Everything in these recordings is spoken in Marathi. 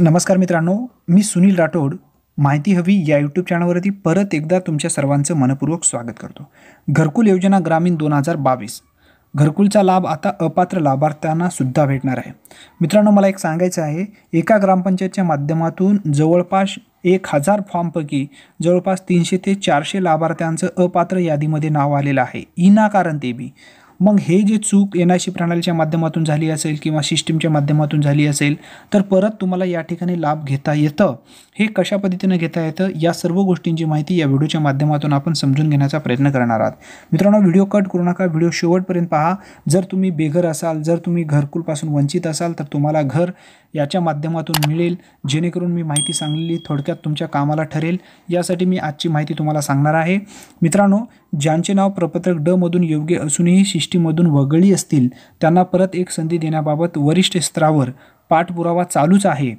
नमस्कार मित्रांनो मी सुनील राठोड माहिती हवी या यूट्यूब चॅनलवरती परत एकदा तुमच्या सर्वांचं मनपूर्वक स्वागत करतो घरकुल योजना ग्रामीण दोन हजार बावीस घरकुलचा लाभ आता अपात्र लाभार्थ्यांना सुद्धा भेटणार आहे मित्रांनो मला एक सांगायचं आहे एका ग्रामपंचायतच्या माध्यमातून जवळपास एक हजार फॉर्मपैकी जवळपास तीनशे ते चारशे लाभार्थ्यांचं अपात्र यादीमध्ये नाव आलेलं आहे इनाकारण ते बी मग हे जे चूक एन आय सी प्रणालीच्या माध्यमातून झाली असेल किंवा सिस्टीमच्या माध्यमातून झाली असेल तर परत तुम्हाला या ठिकाणी लाभ घेता येतं हे कशा पद्धतीनं घेता येतं या सर्व गोष्टींची माहिती या व्हिडिओच्या माध्यमातून आपण समजून घेण्याचा प्रयत्न करणार आहात मित्रांनो व्हिडिओ कट करू नका व्हिडिओ शेवटपर्यंत पहा जर तुम्ही बेघर असाल जर तुम्ही घरकुलपासून वंचित असाल तर तुम्हाला घर याच्या माध्यमातून मिळेल जेणेकरून मी माहिती सांगलेली थोडक्यात तुमच्या कामाला ठरेल यासाठी मी आजची माहिती तुम्हाला सांगणार आहे मित्रांनो ज्यांचे नाव प्रपत्रक डमधून योग्य असूनही दृष्टीमधून वगळली असतील त्यांना परत एक संधी देण्याबाबत वरिष्ठ स्तरावर पाठपुरावा चालूच आहे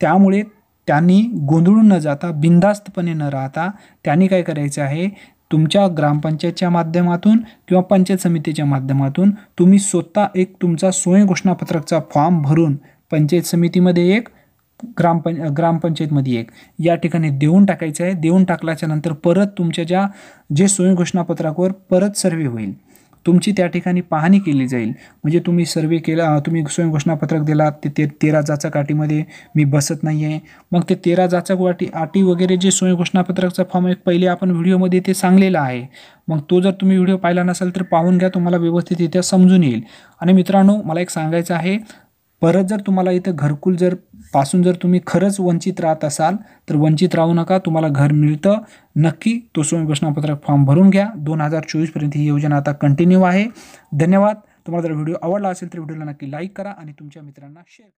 त्यामुळे त्यांनी गोंधळून न जाता बिंदास्तपणे न राहता त्यांनी काय करायचं आहे तुमच्या ग्रामपंचायतच्या माध्यमातून किंवा पंचायत समितीच्या माध्यमातून तुम्ही स्वतः एक तुमचा स्वयंघोषणापत्रकचा घोषणापत्रकचा फॉर्म भरून पंचायत समितीमध्ये एक ग्रामपं ग्रामपंचायतमध्ये एक या ठिकाणी देऊन टाकायचं आहे देऊन टाकल्याच्यानंतर परत तुमच्या ज्या जे स्वयंघोषणापत्रावर परत सर्वे होईल तुमची त्या ठिकाणी पाहणी केली जाईल म्हणजे तुम्ही सर्वे केला तुम्ही स्वयंघोषणापत्रक दिला ते ते तेरा जाचा मी बसत नाही आहे मग ते तेरा जाचा वाटी आटी वगैरे जे स्वयंघोषणापत्रकचा फॉर्म एक पहिले आपण व्हिडिओमध्ये ते सांगलेला आहे मग तो जर तुम्ही व्हिडिओ पाहिला नसाल तर पाहून घ्या तुम्हाला व्यवस्थित व्यवस्थितरित्या समजून येईल आणि मित्रांनो मला एक सांगायचं आहे परत जर तुम्हाला इथं घरकुल जर पासून जर तुम्ही खरंच वंचित राहत असाल तर वंचित राहू नका तुम्हाला घर मिळतं नक्की तो स्वयं घोषणापत्रक फॉर्म भरून घ्या दोन हजार चोवीसपर्यंत ही योजना आता कंटिन्यू आहे धन्यवाद तुम्हाला जर व्हिडिओ आवडला असेल तर व्हिडिओला नक्की लाईक करा आणि तुमच्या मित्रांना शेअर